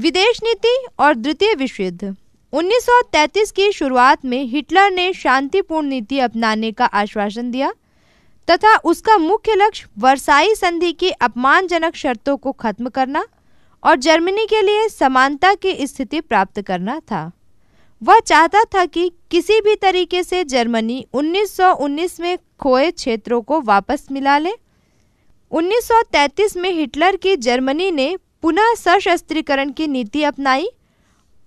विदेश नीति और द्वितीय विश्व युद्ध 1933 की शुरुआत में हिटलर ने शांतिपूर्ण नीति अपनाने का आश्वासन दिया तथा उसका मुख्य लक्ष्य वर्साई संधि की अपमानजनक शर्तों को खत्म करना और जर्मनी के लिए समानता की स्थिति प्राप्त करना था वह चाहता था कि किसी भी तरीके से जर्मनी 1919 में खोए क्षेत्रों को वापस मिला ले 1933 में हिटलर की जर्मनी ने पुनः सशस्त्रीकरण की नीति अपनाई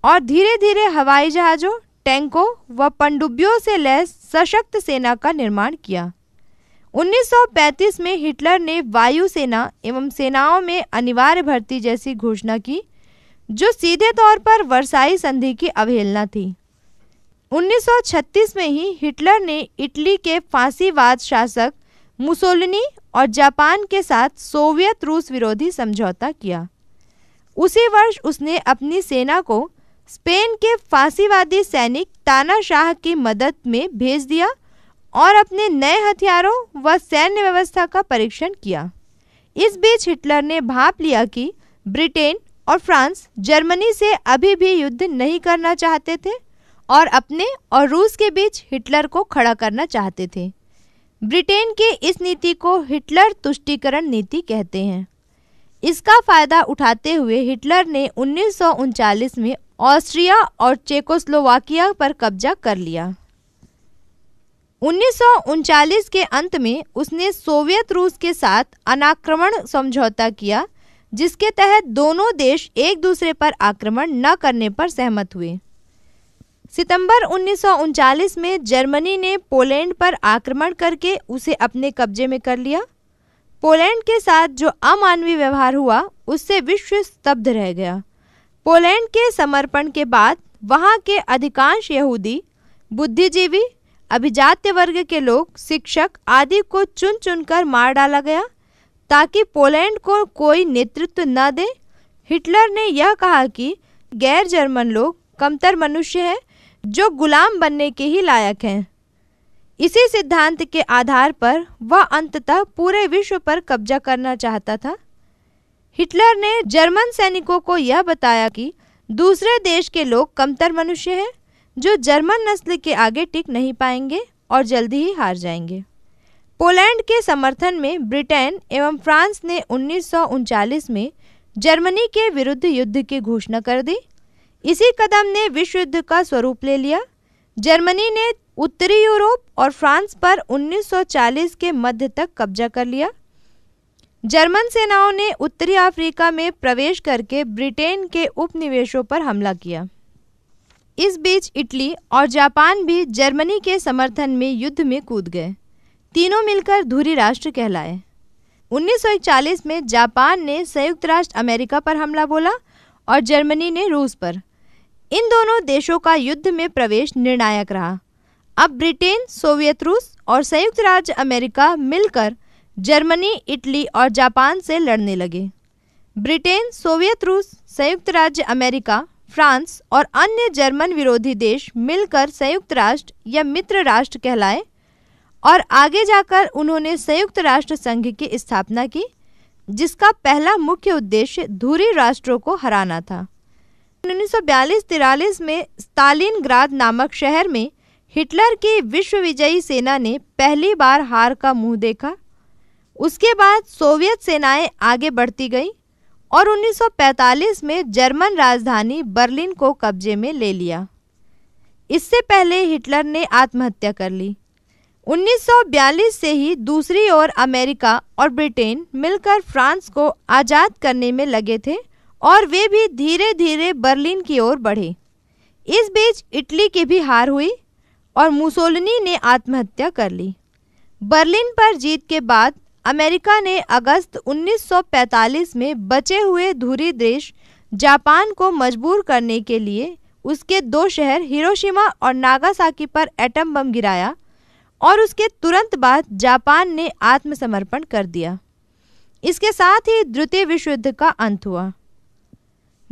और धीरे धीरे हवाई जहाज़ों टैंकों व पनडुब्बियों से लैस सशक्त सेना का निर्माण किया 1935 में हिटलर ने वायु सेना एवं सेनाओं में अनिवार्य भर्ती जैसी घोषणा की जो सीधे तौर पर वर्साई संधि की अवहेलना थी 1936 में ही हिटलर ने इटली के फांसीवाद शासक मुसोलिनी और जापान के साथ सोवियत रूस विरोधी समझौता किया उसी वर्ष उसने अपनी सेना को स्पेन के फांसीवादी सैनिक तानाशाह की मदद में भेज दिया और अपने नए हथियारों व सैन्य व्यवस्था का परीक्षण किया इस बीच हिटलर ने भाप लिया कि ब्रिटेन और फ्रांस जर्मनी से अभी भी युद्ध नहीं करना चाहते थे और अपने और रूस के बीच हिटलर को खड़ा करना चाहते थे ब्रिटेन के इस नीति को हिटलर तुष्टिकरण नीति कहते हैं इसका फायदा उठाते हुए हिटलर ने उन्नीस में ऑस्ट्रिया और चेकोस्लोवाकिया पर कब्जा कर लिया उन्नीस के अंत में उसने सोवियत रूस के साथ अनाक्रमण समझौता किया जिसके तहत दोनों देश एक दूसरे पर आक्रमण न करने पर सहमत हुए सितंबर उन्नीस में जर्मनी ने पोलैंड पर आक्रमण करके उसे अपने कब्जे में कर लिया पोलैंड के साथ जो अमानवीय व्यवहार हुआ उससे विश्व स्तब्ध रह गया पोलैंड के समर्पण के बाद वहाँ के अधिकांश यहूदी बुद्धिजीवी अभिजात्य वर्ग के लोग शिक्षक आदि को चुन चुनकर मार डाला गया ताकि पोलैंड को कोई नेतृत्व न दे हिटलर ने यह कहा कि गैर जर्मन लोग कमतर मनुष्य हैं जो गुलाम बनने के ही लायक हैं इसी सिद्धांत के आधार पर वह अंततः पूरे विश्व पर कब्जा करना चाहता था हिटलर ने जर्मन सैनिकों को यह बताया कि दूसरे देश के लोग कमतर मनुष्य हैं जो जर्मन नस्ल के आगे टिक नहीं पाएंगे और जल्दी ही हार जाएंगे पोलैंड के समर्थन में ब्रिटेन एवं फ्रांस ने उन्नीस में जर्मनी के विरुद्ध युद्ध की घोषणा कर दी इसी कदम ने विश्व युद्ध का स्वरूप ले लिया जर्मनी ने उत्तरी यूरोप और फ्रांस पर 1940 के मध्य तक कब्जा कर लिया जर्मन सेनाओं ने उत्तरी अफ्रीका में प्रवेश करके ब्रिटेन के उपनिवेशों पर हमला किया इस बीच इटली और जापान भी जर्मनी के समर्थन में युद्ध में कूद गए तीनों मिलकर धुरी राष्ट्र कहलाए 1941 में जापान ने संयुक्त राष्ट्र अमेरिका पर हमला बोला और जर्मनी ने रूस पर इन दोनों देशों का युद्ध में प्रवेश निर्णायक रहा अब ब्रिटेन सोवियत रूस और संयुक्त राज्य अमेरिका मिलकर जर्मनी इटली और जापान से लड़ने लगे ब्रिटेन सोवियत रूस संयुक्त राज्य अमेरिका फ्रांस और अन्य जर्मन विरोधी देश मिलकर संयुक्त राष्ट्र या मित्र राष्ट्र कहलाए और आगे जाकर उन्होंने संयुक्त राष्ट्र संघ की स्थापना की जिसका पहला मुख्य उद्देश्य धूरी राष्ट्रों को हराना था 1942-43 में स्टालिनग्राद नामक शहर में हिटलर की विश्व विजयी सेना ने पहली बार हार का मुंह देखा उसके बाद सोवियत सेनाएं आगे बढ़ती गईं और 1945 में जर्मन राजधानी बर्लिन को कब्जे में ले लिया इससे पहले हिटलर ने आत्महत्या कर ली 1942 से ही दूसरी ओर अमेरिका और ब्रिटेन मिलकर फ्रांस को आज़ाद करने में लगे थे और वे भी धीरे धीरे बर्लिन की ओर बढ़े इस बीच इटली की भी हार हुई और मुसोलिनी ने आत्महत्या कर ली बर्लिन पर जीत के बाद अमेरिका ने अगस्त 1945 में बचे हुए धुरी देश जापान को मजबूर करने के लिए उसके दो शहर हिरोशिमा और नागासाकी पर एटम बम गिराया और उसके तुरंत बाद जापान ने आत्मसमर्पण कर दिया इसके साथ ही द्वितीय विश्व युद्ध का अंत हुआ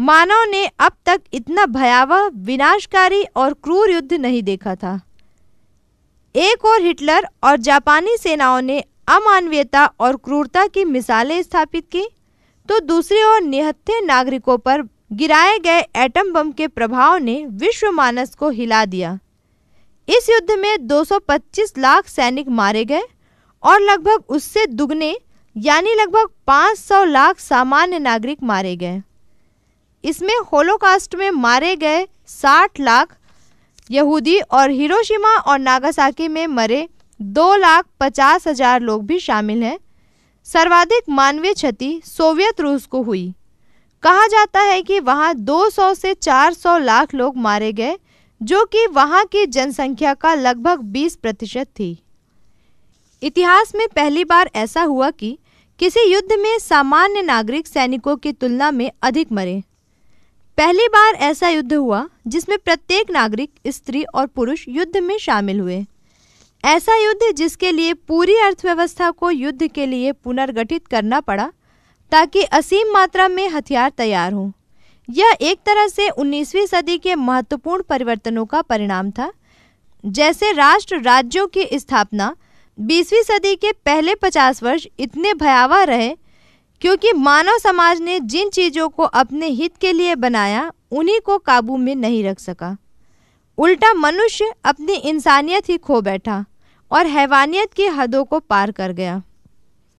मानव ने अब तक इतना भयावह विनाशकारी और क्रूर युद्ध नहीं देखा था एक और हिटलर और जापानी सेनाओं ने अमानवीयता और क्रूरता की मिसालें स्थापित की तो दूसरी ओर निहत्थे नागरिकों पर गिराए गए एटम बम के प्रभाव ने विश्व मानस को हिला दिया इस युद्ध में 225 लाख सैनिक मारे गए और लगभग उससे दुगने यानी लगभग 500 लाख सामान्य नागरिक मारे गए इसमें होलोकास्ट में मारे गए 60 लाख यहूदी और हिरोशिमा और नागासाकी में मरे दो लाख पचास हजार लोग भी शामिल हैं सर्वाधिक मानवीय क्षति सोवियत रूस को हुई कहा जाता है कि वहां 200 से 400 लाख लोग मारे गए जो कि वहां की जनसंख्या का लगभग 20 प्रतिशत थी इतिहास में पहली बार ऐसा हुआ कि किसी युद्ध में सामान्य नागरिक सैनिकों की तुलना में अधिक मरे पहली बार ऐसा युद्ध हुआ जिसमें प्रत्येक नागरिक स्त्री और पुरुष युद्ध में शामिल हुए ऐसा युद्ध जिसके लिए पूरी अर्थव्यवस्था को युद्ध के लिए पुनर्गठित करना पड़ा ताकि असीम मात्रा में हथियार तैयार हों यह एक तरह से 19वीं सदी के महत्वपूर्ण परिवर्तनों का परिणाम था जैसे राष्ट्र राज्यों की स्थापना 20वीं सदी के पहले 50 वर्ष इतने भयावह रहे क्योंकि मानव समाज ने जिन चीज़ों को अपने हित के लिए बनाया उन्हीं को काबू में नहीं रख सका उल्टा मनुष्य अपनी इंसानियत ही खो बैठा और हैवानियत की हदों को पार कर गया